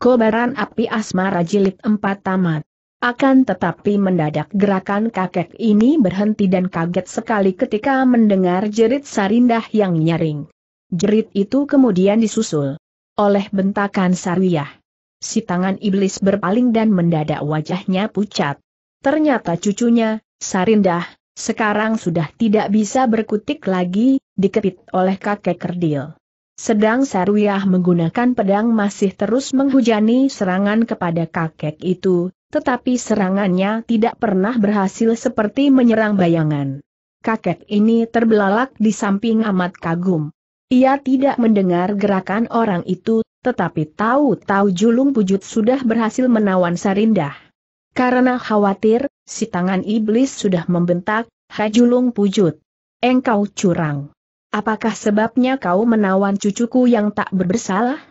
Kobaran api asmara jilid empat tamat. Akan tetapi mendadak gerakan kakek ini berhenti dan kaget sekali ketika mendengar jerit Sarindah yang nyaring. Jerit itu kemudian disusul oleh bentakan Sarwiyah. Si tangan iblis berpaling dan mendadak wajahnya pucat. Ternyata cucunya, Sarindah, sekarang sudah tidak bisa berkutik lagi, dikepit oleh kakek kerdil. Sedang Saruyah menggunakan pedang masih terus menghujani serangan kepada kakek itu, tetapi serangannya tidak pernah berhasil seperti menyerang bayangan. Kakek ini terbelalak di samping amat kagum. Ia tidak mendengar gerakan orang itu, tetapi tahu-tahu julung pujut sudah berhasil menawan Sarindah. Karena khawatir, si tangan iblis sudah membentak, Julung pujut. Engkau curang. Apakah sebabnya kau menawan cucuku yang tak berbersalah?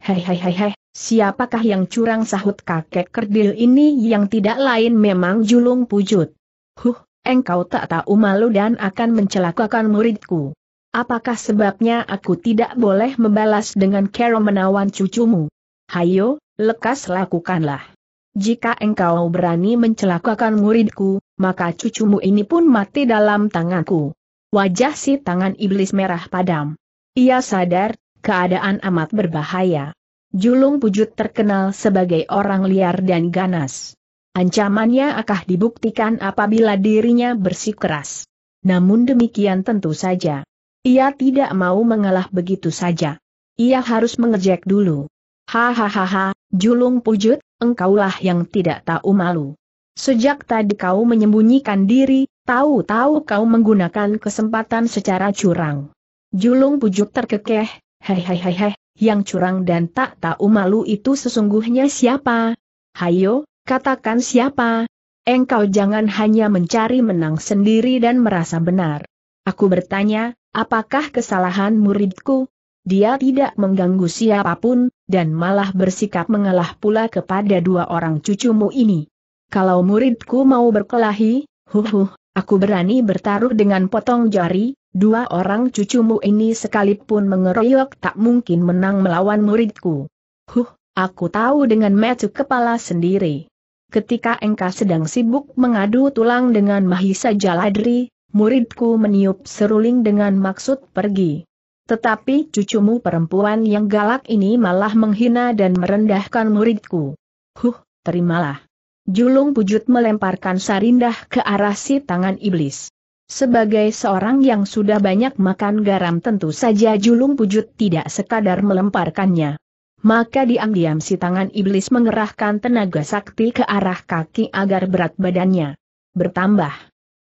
Hei hei hei hei, siapakah yang curang sahut kakek kerdil ini yang tidak lain memang julung pujut? Huh, engkau tak tahu malu dan akan mencelakakan muridku. Apakah sebabnya aku tidak boleh membalas dengan kero menawan cucumu? Hayo, lekas lakukanlah. Jika engkau berani mencelakakan muridku, maka cucumu ini pun mati dalam tanganku. Wajah si tangan iblis merah padam. Ia sadar, keadaan amat berbahaya. Julung Pujut terkenal sebagai orang liar dan ganas. Ancamannya akan dibuktikan apabila dirinya bersikeras. Namun demikian tentu saja. Ia tidak mau mengalah begitu saja. Ia harus mengejek dulu. Hahaha, Julung Pujut, engkaulah yang tidak tahu malu. Sejak tadi kau menyembunyikan diri, Tahu-tahu kau menggunakan kesempatan secara curang. Julung pujuk terkekeh, hehehehe, yang curang dan tak tahu malu itu sesungguhnya siapa? Hayo, katakan siapa? Engkau jangan hanya mencari menang sendiri dan merasa benar. Aku bertanya, apakah kesalahan muridku? Dia tidak mengganggu siapapun, dan malah bersikap mengalah pula kepada dua orang cucumu ini. Kalau muridku mau berkelahi, Huhuh, Aku berani bertaruh dengan potong jari, dua orang cucumu ini sekalipun mengeroyok tak mungkin menang melawan muridku. Huh, aku tahu dengan metu kepala sendiri. Ketika engkau sedang sibuk mengadu tulang dengan Mahisa Jaladri, muridku meniup seruling dengan maksud pergi. Tetapi cucumu perempuan yang galak ini malah menghina dan merendahkan muridku. Huh, terimalah. Julung Pujut melemparkan sarindah ke arah si tangan iblis. Sebagai seorang yang sudah banyak makan garam tentu saja Julung Pujut tidak sekadar melemparkannya. Maka diam-diam si tangan iblis mengerahkan tenaga sakti ke arah kaki agar berat badannya bertambah.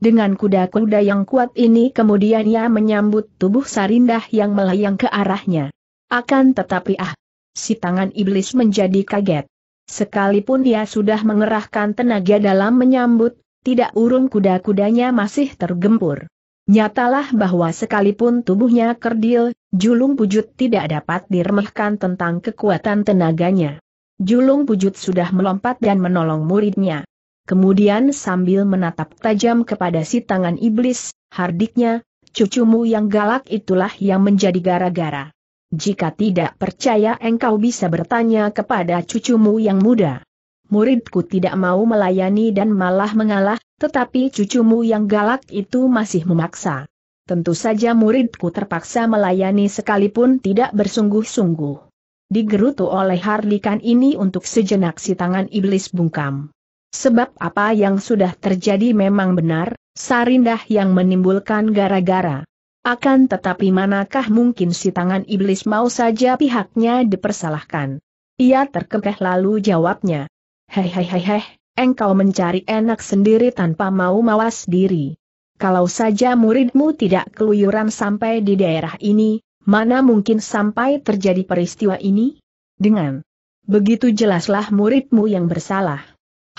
Dengan kuda-kuda yang kuat ini kemudian ia menyambut tubuh Sarindah yang melayang ke arahnya. Akan tetapi ah, si tangan iblis menjadi kaget. Sekalipun dia sudah mengerahkan tenaga dalam menyambut, tidak urung kuda-kudanya masih tergempur. Nyatalah bahwa sekalipun tubuhnya kerdil, julung pujut tidak dapat diremehkan tentang kekuatan tenaganya. Julung pujut sudah melompat dan menolong muridnya. Kemudian sambil menatap tajam kepada si tangan iblis, hardiknya, cucumu yang galak itulah yang menjadi gara-gara. Jika tidak percaya engkau bisa bertanya kepada cucumu yang muda. Muridku tidak mau melayani dan malah mengalah, tetapi cucumu yang galak itu masih memaksa. Tentu saja muridku terpaksa melayani sekalipun tidak bersungguh-sungguh. Digerutu oleh harlikan ini untuk sejenak si tangan iblis bungkam. Sebab apa yang sudah terjadi memang benar, Sarindah yang menimbulkan gara-gara. Akan tetapi manakah mungkin si tangan iblis mau saja pihaknya dipersalahkan? Ia terkekeh lalu jawabnya. Hei hei hei hei, engkau mencari enak sendiri tanpa mau mawas diri. Kalau saja muridmu tidak keluyuran sampai di daerah ini, mana mungkin sampai terjadi peristiwa ini? Dengan begitu jelaslah muridmu yang bersalah.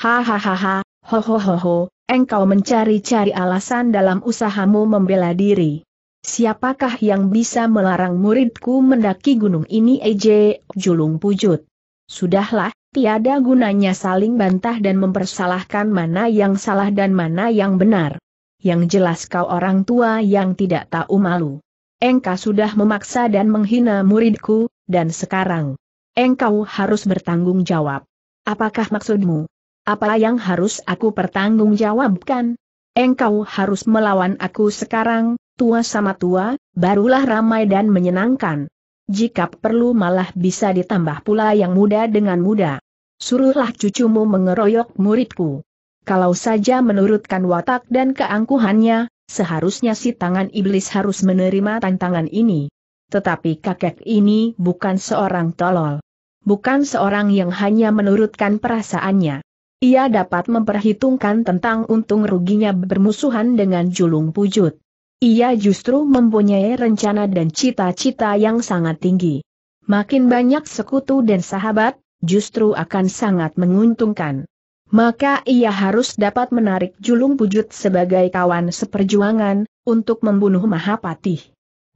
Hahaha, ho ho ho ho, engkau mencari-cari alasan dalam usahamu membela diri. Siapakah yang bisa melarang muridku mendaki gunung ini Ej, julung pujut. Sudahlah, tiada gunanya saling bantah dan mempersalahkan mana yang salah dan mana yang benar. Yang jelas kau orang tua yang tidak tahu malu. Engkau sudah memaksa dan menghina muridku, dan sekarang. Engkau harus bertanggung jawab. Apakah maksudmu? Apa yang harus aku pertanggungjawabkan? Engkau harus melawan aku sekarang, tua sama tua, barulah ramai dan menyenangkan. Jika perlu malah bisa ditambah pula yang muda dengan muda. Suruhlah cucumu mengeroyok muridku. Kalau saja menurutkan watak dan keangkuhannya, seharusnya si tangan iblis harus menerima tantangan ini. Tetapi kakek ini bukan seorang tolol. Bukan seorang yang hanya menurutkan perasaannya. Ia dapat memperhitungkan tentang untung ruginya bermusuhan dengan julung pujut. Ia justru mempunyai rencana dan cita-cita yang sangat tinggi. Makin banyak sekutu dan sahabat, justru akan sangat menguntungkan. Maka ia harus dapat menarik Julung Pujut sebagai kawan seperjuangan, untuk membunuh Mahapatih,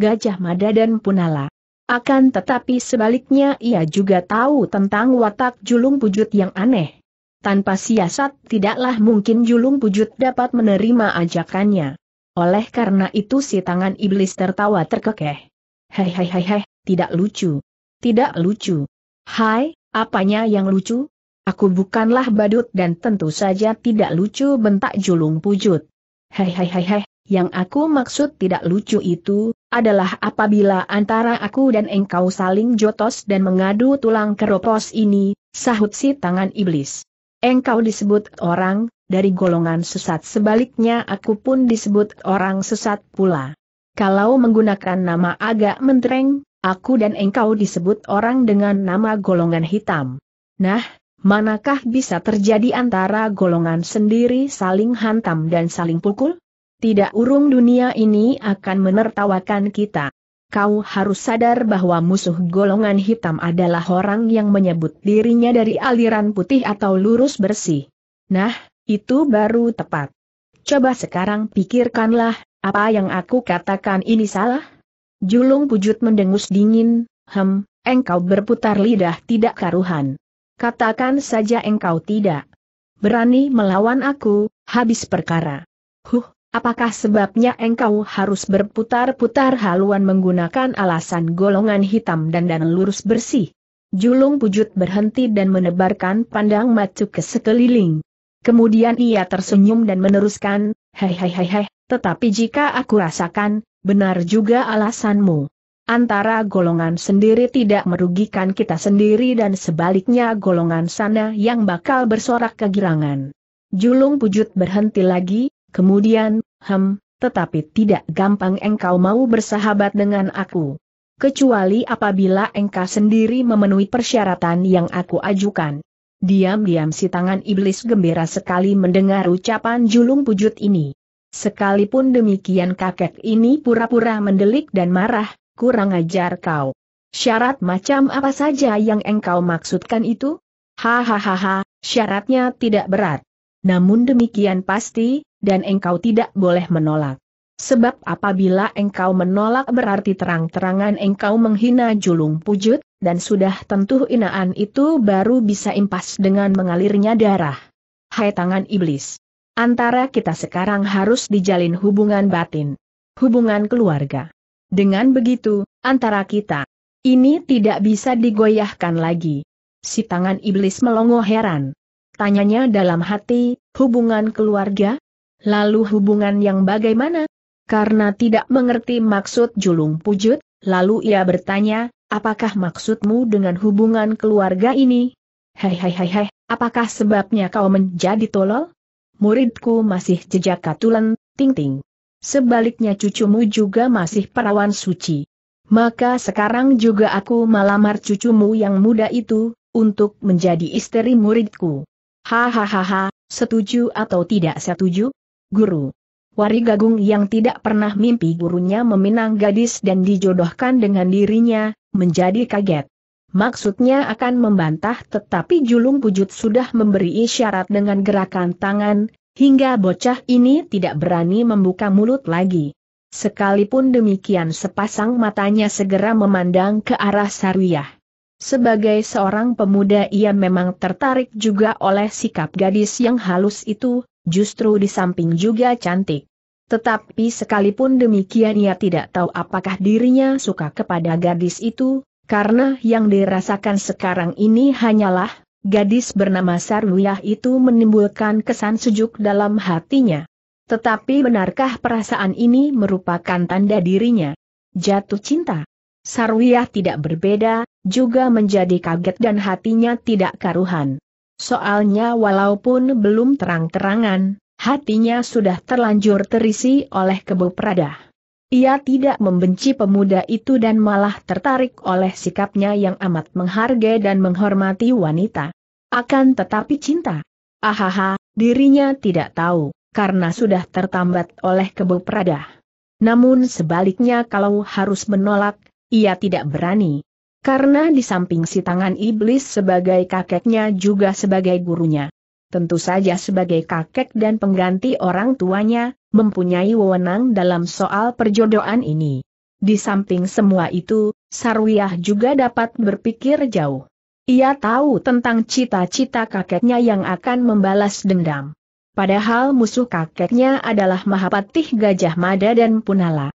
Gajah Mada dan Punala. Akan tetapi sebaliknya ia juga tahu tentang watak Julung Pujut yang aneh. Tanpa siasat tidaklah mungkin Julung Pujut dapat menerima ajakannya. Oleh karena itu si tangan iblis tertawa terkekeh. Hei hei hei hei, tidak lucu. Tidak lucu. Hai, apanya yang lucu? Aku bukanlah badut dan tentu saja tidak lucu bentak julung pujut. Hei hei hei hei, yang aku maksud tidak lucu itu, adalah apabila antara aku dan engkau saling jotos dan mengadu tulang keropos ini, sahut si tangan iblis. Engkau disebut orang, dari golongan sesat sebaliknya aku pun disebut orang sesat pula. Kalau menggunakan nama agak mentereng, aku dan engkau disebut orang dengan nama golongan hitam. Nah, manakah bisa terjadi antara golongan sendiri saling hantam dan saling pukul? Tidak urung dunia ini akan menertawakan kita. Kau harus sadar bahwa musuh golongan hitam adalah orang yang menyebut dirinya dari aliran putih atau lurus bersih. Nah, itu baru tepat. Coba sekarang pikirkanlah, apa yang aku katakan ini salah? Julung Pujut mendengus dingin, hem, engkau berputar lidah tidak karuhan. Katakan saja engkau tidak. Berani melawan aku, habis perkara. Huh, apakah sebabnya engkau harus berputar-putar haluan menggunakan alasan golongan hitam dan dan lurus bersih? Julung Pujut berhenti dan menebarkan pandang macu ke sekeliling. Kemudian ia tersenyum dan meneruskan, hei hei hei hei, tetapi jika aku rasakan, benar juga alasanmu. Antara golongan sendiri tidak merugikan kita sendiri dan sebaliknya golongan sana yang bakal bersorak kegirangan. Julung Pujut berhenti lagi, kemudian, hem, tetapi tidak gampang engkau mau bersahabat dengan aku. Kecuali apabila engkau sendiri memenuhi persyaratan yang aku ajukan. Diam-diam si tangan iblis gembira sekali mendengar ucapan julung pujut ini. Sekalipun demikian kakek ini pura-pura mendelik dan marah, kurang ajar kau. Syarat macam apa saja yang engkau maksudkan itu? Hahaha, syaratnya tidak berat. Namun demikian pasti, dan engkau tidak boleh menolak. Sebab apabila engkau menolak berarti terang-terangan engkau menghina julung pujut, dan sudah tentu inaan itu baru bisa impas dengan mengalirnya darah. Hai tangan iblis. Antara kita sekarang harus dijalin hubungan batin. Hubungan keluarga. Dengan begitu, antara kita. Ini tidak bisa digoyahkan lagi. Si tangan iblis melongo heran. Tanyanya dalam hati, hubungan keluarga? Lalu hubungan yang bagaimana? Karena tidak mengerti maksud julung pujut, lalu ia bertanya, Apakah maksudmu dengan hubungan keluarga ini? Hei hei hei hei, apakah sebabnya kau menjadi tolol? Muridku masih jejak katulan, ting-ting. Sebaliknya cucumu juga masih perawan suci. Maka sekarang juga aku melamar cucumu yang muda itu, untuk menjadi istri muridku. Hahaha, setuju atau tidak setuju? Guru. Wari Gagung yang tidak pernah mimpi gurunya meminang gadis dan dijodohkan dengan dirinya, menjadi kaget. Maksudnya akan membantah tetapi Julung Pujut sudah memberi isyarat dengan gerakan tangan, hingga bocah ini tidak berani membuka mulut lagi. Sekalipun demikian sepasang matanya segera memandang ke arah Sarwiyah. Sebagai seorang pemuda ia memang tertarik juga oleh sikap gadis yang halus itu, justru di samping juga cantik. Tetapi sekalipun demikian ia tidak tahu apakah dirinya suka kepada gadis itu, karena yang dirasakan sekarang ini hanyalah, gadis bernama Sarwiyah itu menimbulkan kesan sejuk dalam hatinya. Tetapi benarkah perasaan ini merupakan tanda dirinya? Jatuh cinta. Sarwiyah tidak berbeda, juga menjadi kaget dan hatinya tidak karuhan. Soalnya walaupun belum terang-terangan, Hatinya sudah terlanjur terisi oleh kebo prada. Ia tidak membenci pemuda itu dan malah tertarik oleh sikapnya yang amat menghargai dan menghormati wanita. Akan tetapi cinta. Ahaha, dirinya tidak tahu, karena sudah tertambat oleh kebo prada. Namun sebaliknya kalau harus menolak, ia tidak berani. Karena di samping si tangan iblis sebagai kakeknya juga sebagai gurunya tentu saja sebagai kakek dan pengganti orang tuanya, mempunyai wewenang dalam soal perjodohan ini. Di samping semua itu, Sarwiyah juga dapat berpikir jauh. Ia tahu tentang cita-cita kakeknya yang akan membalas dendam. Padahal musuh kakeknya adalah Mahapatih Gajah Mada dan Punala.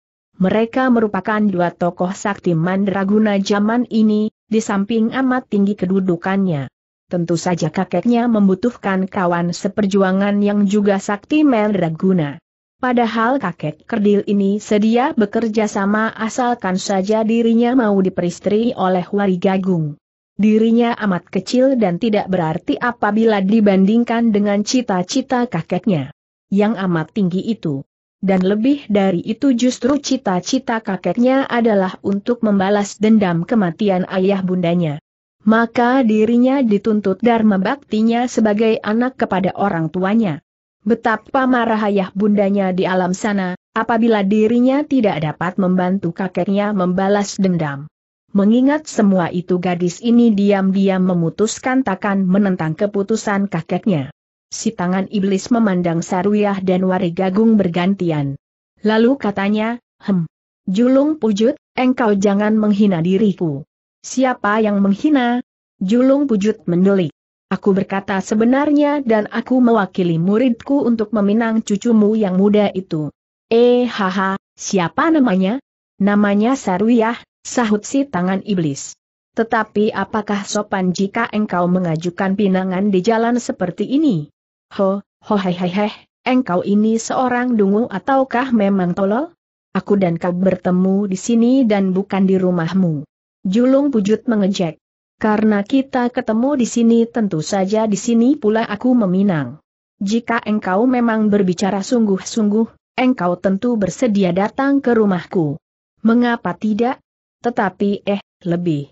Mereka merupakan dua tokoh sakti mandraguna zaman ini, di samping amat tinggi kedudukannya tentu saja kakeknya membutuhkan kawan seperjuangan yang juga sakti mandraguna. Padahal kakek kerdil ini sedia bekerja sama asalkan saja dirinya mau diperistri oleh Wari Gagung. Dirinya amat kecil dan tidak berarti apabila dibandingkan dengan cita-cita kakeknya. Yang amat tinggi itu. Dan lebih dari itu justru cita-cita kakeknya adalah untuk membalas dendam kematian ayah bundanya maka dirinya dituntut dharma baktinya sebagai anak kepada orang tuanya. Betapa marah ayah bundanya di alam sana, apabila dirinya tidak dapat membantu kakeknya membalas dendam. Mengingat semua itu gadis ini diam-diam memutuskan takkan menentang keputusan kakeknya. Si tangan iblis memandang Sarwiyah dan Warigagung bergantian. Lalu katanya, hem, Julung Pujut, engkau jangan menghina diriku. Siapa yang menghina? Julung Pujut mendelik. Aku berkata sebenarnya dan aku mewakili muridku untuk meminang cucumu yang muda itu. Eh haha, siapa namanya? Namanya Sarwiyah, sahut si tangan iblis. Tetapi apakah sopan jika engkau mengajukan pinangan di jalan seperti ini? Ho, ho hei hei hei, engkau ini seorang dungu ataukah memang tolol? Aku dan kau bertemu di sini dan bukan di rumahmu. Julung Pujut mengejek. Karena kita ketemu di sini tentu saja di sini pula aku meminang. Jika engkau memang berbicara sungguh-sungguh, engkau tentu bersedia datang ke rumahku. Mengapa tidak? Tetapi eh, lebih.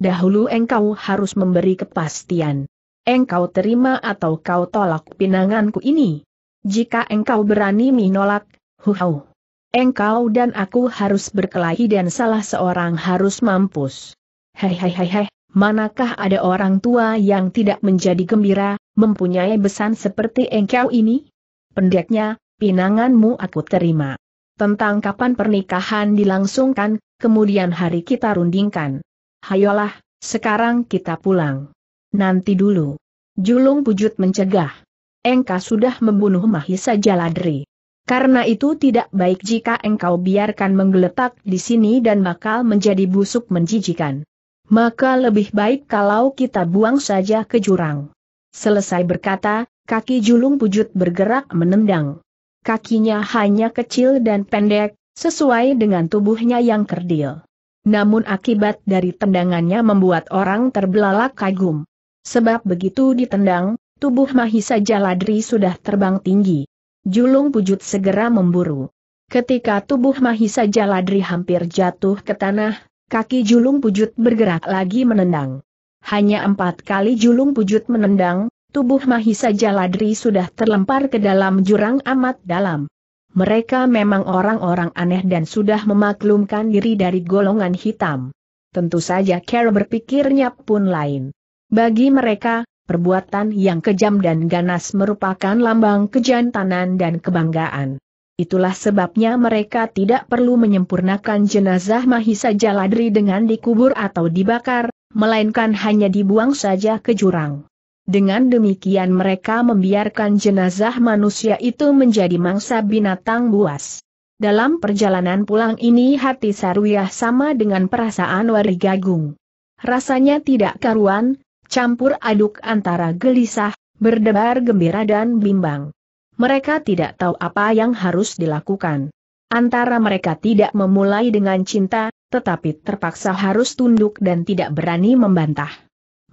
Dahulu engkau harus memberi kepastian. Engkau terima atau kau tolak pinanganku ini? Jika engkau berani menolak, huhau. Engkau dan aku harus berkelahi dan salah seorang harus mampus. Hei hei hei, manakah ada orang tua yang tidak menjadi gembira, mempunyai besan seperti engkau ini? Pendeknya, pinanganmu aku terima. Tentang kapan pernikahan dilangsungkan, kemudian hari kita rundingkan. Hayolah, sekarang kita pulang. Nanti dulu. Julung Pujut mencegah. Engkau sudah membunuh Mahisa Jaladri. Karena itu tidak baik jika engkau biarkan menggeletak di sini dan bakal menjadi busuk menjijikan. Maka lebih baik kalau kita buang saja ke jurang. Selesai berkata, kaki julung pujut bergerak menendang. Kakinya hanya kecil dan pendek, sesuai dengan tubuhnya yang kerdil. Namun akibat dari tendangannya membuat orang terbelalak kagum. Sebab begitu ditendang, tubuh Mahisa Jaladri sudah terbang tinggi. Julung Pujut segera memburu. Ketika tubuh Mahisa Jaladri hampir jatuh ke tanah, kaki Julung Pujut bergerak lagi menendang. Hanya empat kali Julung Pujut menendang, tubuh Mahisa Jaladri sudah terlempar ke dalam jurang amat dalam. Mereka memang orang-orang aneh dan sudah memaklumkan diri dari golongan hitam. Tentu saja Carol berpikirnya pun lain. Bagi mereka, perbuatan yang kejam dan ganas merupakan lambang kejantanan dan kebanggaan. Itulah sebabnya mereka tidak perlu menyempurnakan jenazah Mahisa Jaladri dengan dikubur atau dibakar, melainkan hanya dibuang saja ke jurang. Dengan demikian mereka membiarkan jenazah manusia itu menjadi mangsa binatang buas. Dalam perjalanan pulang ini hati Sarwiyah sama dengan perasaan Warigagung. Rasanya tidak karuan, campur aduk antara gelisah, berdebar gembira dan bimbang. Mereka tidak tahu apa yang harus dilakukan. Antara mereka tidak memulai dengan cinta, tetapi terpaksa harus tunduk dan tidak berani membantah.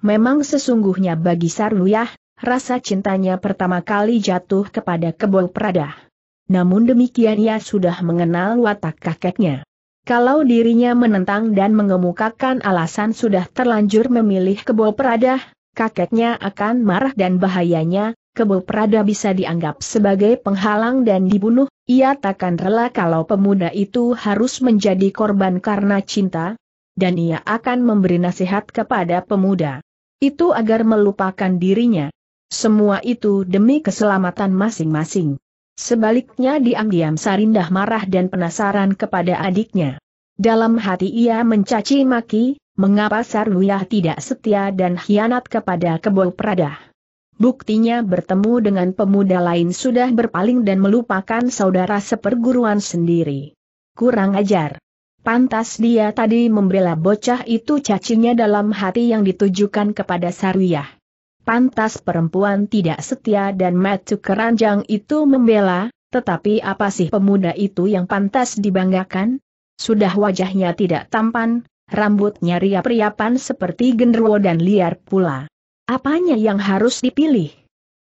Memang sesungguhnya bagi Sarluyah, rasa cintanya pertama kali jatuh kepada Kebo Prada. Namun demikian ia sudah mengenal watak kakeknya. Kalau dirinya menentang dan mengemukakan alasan sudah terlanjur memilih kebo peradah, kakeknya akan marah dan bahayanya, kebo Prada bisa dianggap sebagai penghalang dan dibunuh, ia takkan rela kalau pemuda itu harus menjadi korban karena cinta, dan ia akan memberi nasihat kepada pemuda. Itu agar melupakan dirinya. Semua itu demi keselamatan masing-masing. Sebaliknya diam-diam Sarindah marah dan penasaran kepada adiknya. Dalam hati ia mencaci maki, mengapa Sarwiyah tidak setia dan hianat kepada Kebo Pradah. Buktinya bertemu dengan pemuda lain sudah berpaling dan melupakan saudara seperguruan sendiri. Kurang ajar. Pantas dia tadi membela bocah itu cacinya dalam hati yang ditujukan kepada Sarwiyah. Pantas perempuan tidak setia dan matu keranjang itu membela, tetapi apa sih pemuda itu yang pantas dibanggakan? Sudah wajahnya tidak tampan, rambutnya riap-riapan seperti genderuwo dan liar pula. Apanya yang harus dipilih?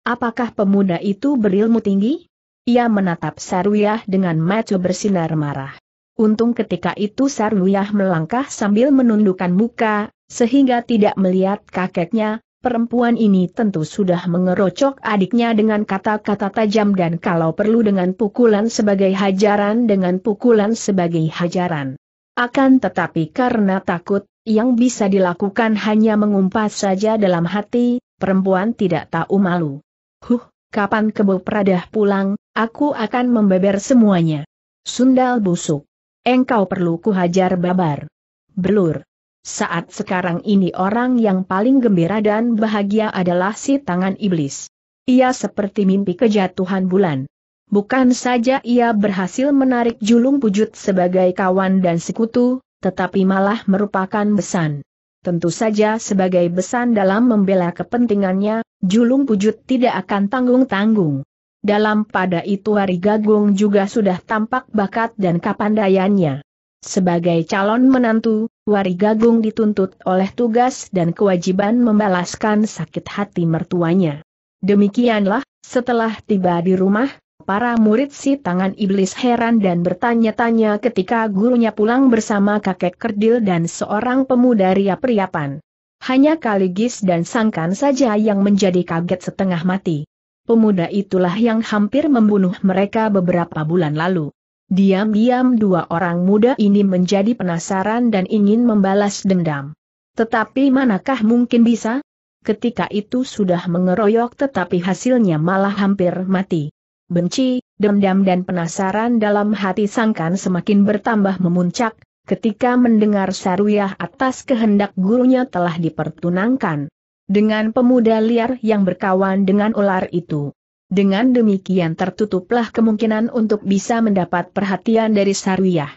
Apakah pemuda itu berilmu tinggi? Ia menatap Sarwiyah dengan mata bersinar marah. Untung ketika itu Sarwiyah melangkah sambil menundukkan muka, sehingga tidak melihat kakeknya, perempuan ini tentu sudah mengerocok adiknya dengan kata-kata tajam dan kalau perlu dengan pukulan sebagai hajaran dengan pukulan sebagai hajaran. Akan tetapi karena takut, yang bisa dilakukan hanya mengumpat saja dalam hati, perempuan tidak tahu malu. Huh, kapan kebo Pradah pulang, aku akan membeber semuanya. Sundal busuk. Engkau perlu kuhajar babar. Belur. Saat sekarang ini orang yang paling gembira dan bahagia adalah si tangan iblis. Ia seperti mimpi kejatuhan bulan. Bukan saja ia berhasil menarik julung pujut sebagai kawan dan sekutu, tetapi malah merupakan besan. Tentu saja sebagai besan dalam membela kepentingannya, julung pujut tidak akan tanggung-tanggung. Dalam pada itu hari Gagung juga sudah tampak bakat dan kapandaiannya. Sebagai calon menantu, Wari Gagung dituntut oleh tugas dan kewajiban membalaskan sakit hati mertuanya. Demikianlah, setelah tiba di rumah, para murid si tangan iblis heran dan bertanya-tanya ketika gurunya pulang bersama kakek kerdil dan seorang pemuda ria periapan. Hanya Kaligis dan Sangkan saja yang menjadi kaget setengah mati. Pemuda itulah yang hampir membunuh mereka beberapa bulan lalu. Diam-diam dua orang muda ini menjadi penasaran dan ingin membalas dendam. Tetapi manakah mungkin bisa? Ketika itu sudah mengeroyok tetapi hasilnya malah hampir mati. Benci, dendam dan penasaran dalam hati sangkan semakin bertambah memuncak, ketika mendengar Saruyah atas kehendak gurunya telah dipertunangkan. Dengan pemuda liar yang berkawan dengan ular itu. Dengan demikian tertutuplah kemungkinan untuk bisa mendapat perhatian dari Sarwiyah.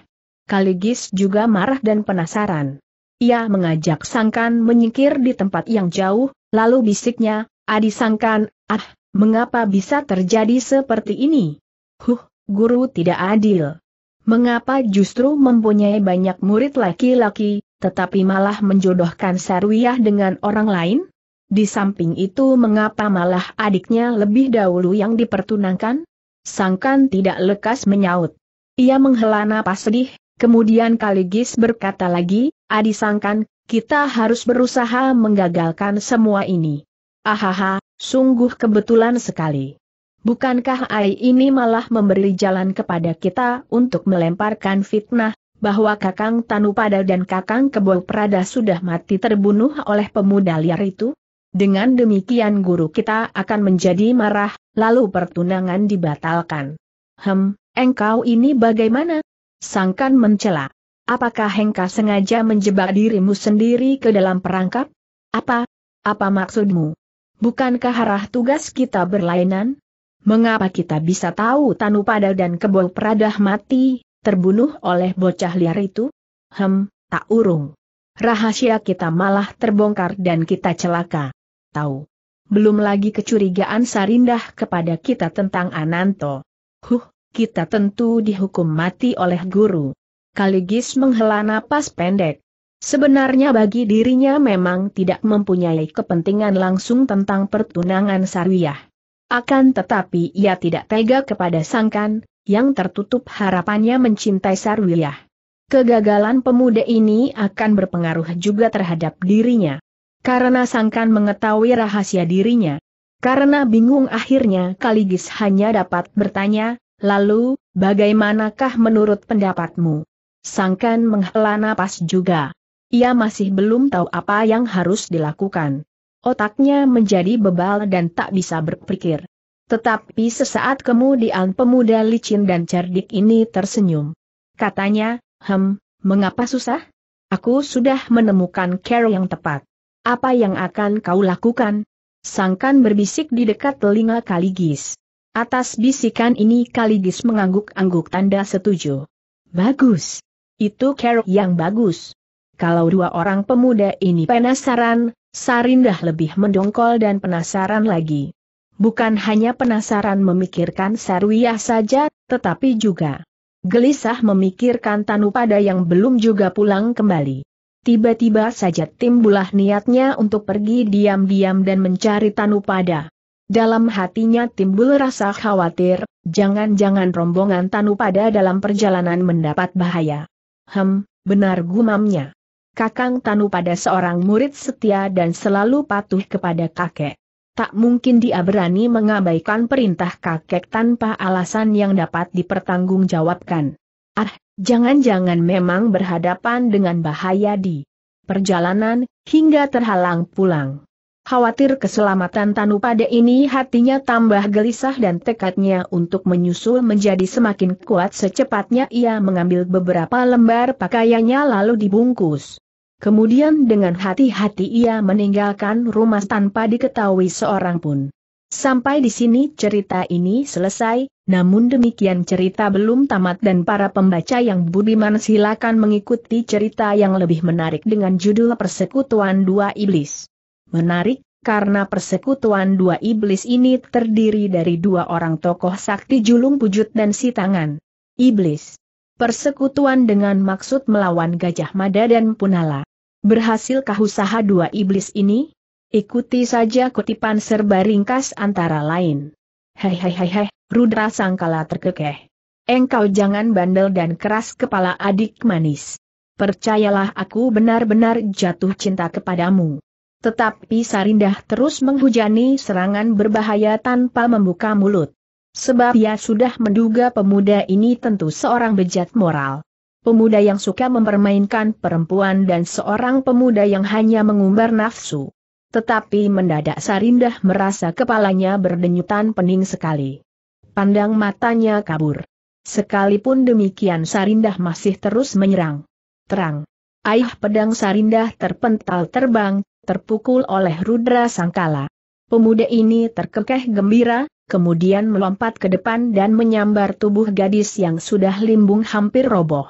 Kaligis juga marah dan penasaran. Ia mengajak Sangkan menyingkir di tempat yang jauh, lalu bisiknya, Adi Sangkan, ah, mengapa bisa terjadi seperti ini? Huh, guru tidak adil. Mengapa justru mempunyai banyak murid laki-laki, tetapi malah menjodohkan Sarwiyah dengan orang lain? Di samping itu mengapa malah adiknya lebih dahulu yang dipertunangkan? Sangkan tidak lekas menyaut. Ia menghela napas sedih, kemudian Kaligis berkata lagi, Adi Sangkan, kita harus berusaha menggagalkan semua ini. Ahaha, sungguh kebetulan sekali. Bukankah Ai ini malah memberi jalan kepada kita untuk melemparkan fitnah, bahwa Kakang Tanupada dan Kakang Kebol Prada sudah mati terbunuh oleh pemuda liar itu? Dengan demikian guru kita akan menjadi marah, lalu pertunangan dibatalkan. Hem, engkau ini bagaimana? Sangkan mencela. Apakah engkau sengaja menjebak dirimu sendiri ke dalam perangkap? Apa? Apa maksudmu? Bukankah arah tugas kita berlainan? Mengapa kita bisa tahu Tanu Pada dan Kebo Pradah mati, terbunuh oleh bocah liar itu? Hem, tak urung. Rahasia kita malah terbongkar dan kita celaka tahu. Belum lagi kecurigaan Sarindah kepada kita tentang Ananto. Huh, kita tentu dihukum mati oleh guru. Kaligis menghela napas pendek. Sebenarnya bagi dirinya memang tidak mempunyai kepentingan langsung tentang pertunangan Sarwiyah. Akan tetapi ia tidak tega kepada Sangkan, yang tertutup harapannya mencintai Sarwiyah. Kegagalan pemuda ini akan berpengaruh juga terhadap dirinya. Karena sangkan mengetahui rahasia dirinya. Karena bingung akhirnya Kaligis hanya dapat bertanya, lalu, bagaimanakah menurut pendapatmu? Sangkan menghela napas juga. Ia masih belum tahu apa yang harus dilakukan. Otaknya menjadi bebal dan tak bisa berpikir. Tetapi sesaat kemudian pemuda licin dan cerdik ini tersenyum. Katanya, hem, mengapa susah? Aku sudah menemukan Carol yang tepat. Apa yang akan kau lakukan? Sangkan berbisik di dekat telinga Kaligis. Atas bisikan ini Kaligis mengangguk-angguk tanda setuju. Bagus. Itu care yang bagus. Kalau dua orang pemuda ini penasaran, Sarindah lebih mendongkol dan penasaran lagi. Bukan hanya penasaran memikirkan Sarwiyah saja, tetapi juga gelisah memikirkan Tanupada yang belum juga pulang kembali. Tiba-tiba saja timbulah niatnya untuk pergi diam-diam dan mencari Tanu pada. Dalam hatinya timbul rasa khawatir, jangan-jangan rombongan Tanu pada dalam perjalanan mendapat bahaya. Hem, benar gumamnya. Kakang Tanu pada seorang murid setia dan selalu patuh kepada kakek. Tak mungkin dia berani mengabaikan perintah kakek tanpa alasan yang dapat dipertanggungjawabkan. Ah, Jangan-jangan memang berhadapan dengan bahaya di perjalanan, hingga terhalang pulang. Khawatir keselamatan Tanu pada ini hatinya tambah gelisah dan tekadnya untuk menyusul menjadi semakin kuat secepatnya ia mengambil beberapa lembar pakaiannya lalu dibungkus. Kemudian dengan hati-hati ia meninggalkan rumah tanpa diketahui seorang pun. Sampai di sini cerita ini selesai, namun demikian cerita belum tamat dan para pembaca yang budiman silakan mengikuti cerita yang lebih menarik dengan judul Persekutuan Dua Iblis. Menarik, karena persekutuan dua iblis ini terdiri dari dua orang tokoh sakti julung pujut dan Sitangan. Iblis. Persekutuan dengan maksud melawan Gajah Mada dan Punala. Berhasilkah usaha dua iblis ini? Ikuti saja kutipan serba ringkas antara lain. Hehehehe, Rudra Sangkala terkekeh. Engkau jangan bandel dan keras kepala adik manis. Percayalah aku benar-benar jatuh cinta kepadamu. Tetapi Sarindah terus menghujani serangan berbahaya tanpa membuka mulut. Sebab ia sudah menduga pemuda ini tentu seorang bejat moral pemuda yang suka mempermainkan perempuan dan seorang pemuda yang hanya mengumbar nafsu. Tetapi mendadak Sarindah merasa kepalanya berdenyutan pening sekali. Pandang matanya kabur. Sekalipun demikian Sarindah masih terus menyerang. Terang. Ayah pedang Sarindah terpental terbang, terpukul oleh Rudra Sangkala. Pemuda ini terkekeh gembira, kemudian melompat ke depan dan menyambar tubuh gadis yang sudah limbung hampir roboh.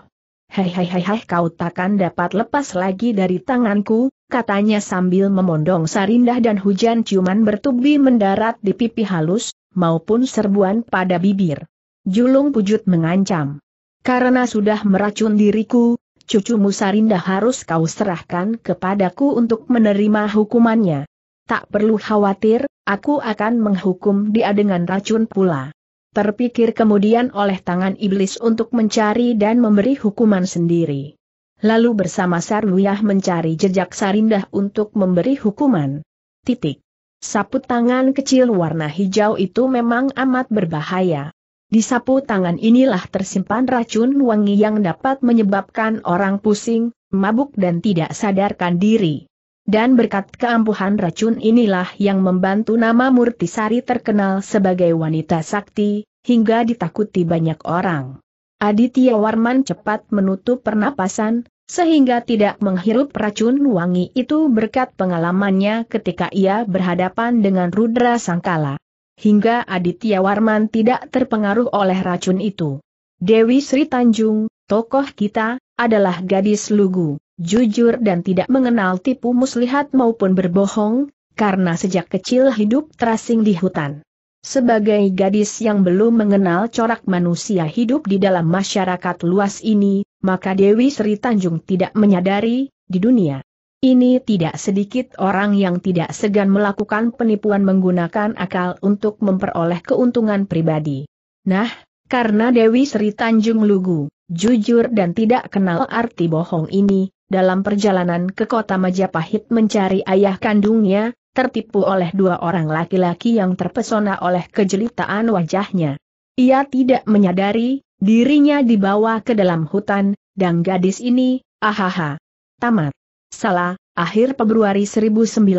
Hei hei hei hei kau takkan dapat lepas lagi dari tanganku, katanya sambil memondong sarindah dan hujan ciuman bertubi mendarat di pipi halus, maupun serbuan pada bibir. Julung Pujut mengancam. Karena sudah meracun diriku, cucumu Sarinda harus kau serahkan kepadaku untuk menerima hukumannya. Tak perlu khawatir, aku akan menghukum dia dengan racun pula. Terpikir kemudian oleh tangan iblis untuk mencari dan memberi hukuman sendiri lalu bersama Sarwiyah mencari jejak Sarindah untuk memberi hukuman. Titik. Sapu tangan kecil warna hijau itu memang amat berbahaya. Di sapu tangan inilah tersimpan racun wangi yang dapat menyebabkan orang pusing, mabuk dan tidak sadarkan diri. Dan berkat keampuhan racun inilah yang membantu nama Murtisari terkenal sebagai wanita sakti, hingga ditakuti banyak orang. Aditya Warman cepat menutup pernapasan, sehingga tidak menghirup racun wangi itu berkat pengalamannya ketika ia berhadapan dengan Rudra Sangkala. Hingga Aditya Warman tidak terpengaruh oleh racun itu. Dewi Sri Tanjung, tokoh kita, adalah gadis lugu, jujur dan tidak mengenal tipu muslihat maupun berbohong, karena sejak kecil hidup terasing di hutan. Sebagai gadis yang belum mengenal corak manusia hidup di dalam masyarakat luas ini, maka Dewi Sri Tanjung tidak menyadari, di dunia ini tidak sedikit orang yang tidak segan melakukan penipuan menggunakan akal untuk memperoleh keuntungan pribadi. Nah, karena Dewi Sri Tanjung lugu, jujur dan tidak kenal arti bohong ini, dalam perjalanan ke kota Majapahit mencari ayah kandungnya, tertipu oleh dua orang laki-laki yang terpesona oleh kejelitaan wajahnya. Ia tidak menyadari, dirinya dibawa ke dalam hutan, dan gadis ini, ahaha. Tamat. Salah, akhir Februari 1987.